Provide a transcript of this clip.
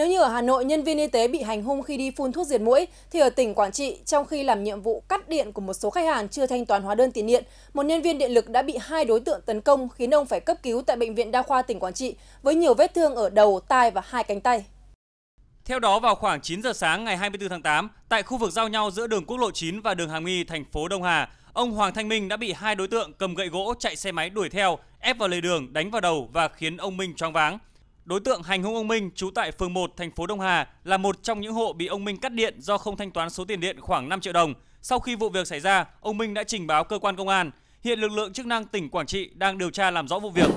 Nếu như ở Hà Nội nhân viên y tế bị hành hung khi đi phun thuốc diệt mũi, thì ở tỉnh Quảng Trị, trong khi làm nhiệm vụ cắt điện của một số khách hàng chưa thanh toán hóa đơn tiền điện, một nhân viên điện lực đã bị hai đối tượng tấn công khiến ông phải cấp cứu tại Bệnh viện Đa khoa tỉnh Quảng Trị với nhiều vết thương ở đầu, tai và hai cánh tay. Theo đó, vào khoảng 9 giờ sáng ngày 24 tháng 8, tại khu vực giao nhau giữa đường quốc lộ 9 và đường Hàng Nghi, thành phố Đông Hà, ông Hoàng Thanh Minh đã bị hai đối tượng cầm gậy gỗ chạy xe máy đuổi theo, ép vào lề đường, đánh vào đầu và khiến ông Minh choáng váng. Đối tượng hành hung ông Minh trú tại phường 1 thành phố Đông Hà là một trong những hộ bị ông Minh cắt điện do không thanh toán số tiền điện khoảng 5 triệu đồng. Sau khi vụ việc xảy ra, ông Minh đã trình báo cơ quan công an. Hiện lực lượng chức năng tỉnh Quảng Trị đang điều tra làm rõ vụ việc.